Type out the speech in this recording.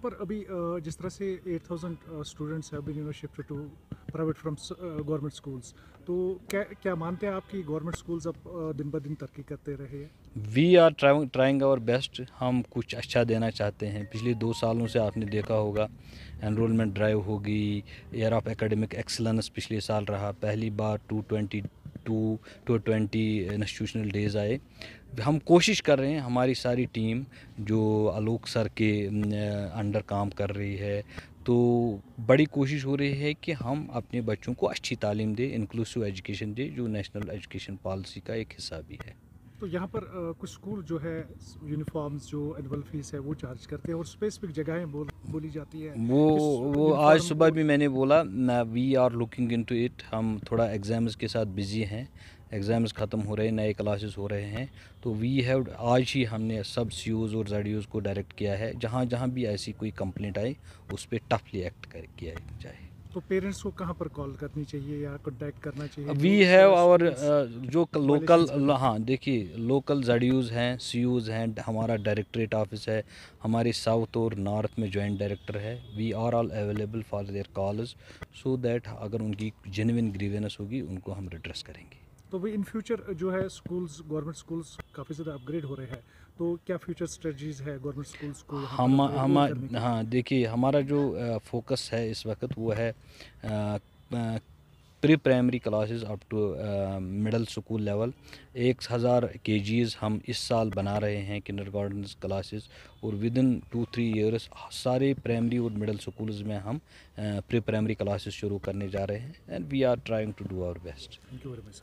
यहाँ पर अभी जिस तरह से 8000 thousand students have been you know to private from government schools तो क्या क्या मानते हैं आप कि गवर्नमेंट स्कूल्स अब दिन ब दिन तरक्की करते रहे we are trying our best हम कुछ अच्छा देना चाहते हैं पिछले दो सालों से आपने देखा होगा एनरोलमेंट ड्राइव होगी एयर ऑफ एकेडमिक एक्सलेंस पिछले साल रहा पहली बार two twenty two to twenty institutional days आए हम कोशिश कर रहे हैं हमारी सारी टीम जो आलोक सर के अंडर काम कर रही है तो बड़ी कोशिश हो रही है कि हम अपने बच्चों को अच्छी तालीम दें इंक्लूसिव एजुकेशन दें जो नेशनल एजुकेशन पॉलिसी का एक हिस्सा भी है तो यहाँ पर कुछ स्कूल जो है यूनिफॉर्म्स जो एनुअल फीस है वो चार्ज करते हैं और स्पेसिफिक जगहें बोल बोली जाती है वो वो आज सुबह भी मैंने बोला we are looking into it हम थोड़ा एग्ज़ाम्स के साथ बिज़ी हैं एग्ज़ाम्स ख़त्म हो रहे हैं नए क्लासेस हो रहे हैं तो वी हैव आज ही हमने सब सी और जेड को डायरेक्ट किया है जहाँ जहाँ भी ऐसी कोई कंप्लेंट आई उस पर टफली एक्ट कर किया जाए तो पेरेंट्स को कहाँ पर कॉल करनी चाहिए या कॉन्टैक्ट करना चाहिए वी हैव आवर जो लोकल uh, हाँ देखिए लोकल जडयूज़ हैं सी हैं हमारा डायरेक्टरेट ऑफिस है हमारी साउथ और नॉर्थ में जॉइंट डायरेक्टर है we are all available for their calls so that अगर उनकी जेनविन ग्रीवेनस होगी उनको हम रिड्रेस करेंगे तो वो इन फ्यूचर जो है स्कूल्स गवर्नमेंट स्कूल्स काफ़ी ज़्यादा अपग्रेड हो रहे हैं तो क्या फ्यूचर स्ट्रेटजीज़ है गवर्नमेंट स्कूल्स को हम हम हाँ देखिए हमारा जो फोकस है इस वक्त वो है pre primary classes up to middle school level एक हज़ार के हम इस साल बना रहे हैं किन्डर गार्डन क्लासेस और within two three years सारे प्राइमरी और मिडिल स्कूल्स में हम प्री प्राइमरी क्लासेस शुरू करने जा रहे हैं and we are trying to do our best thank you very much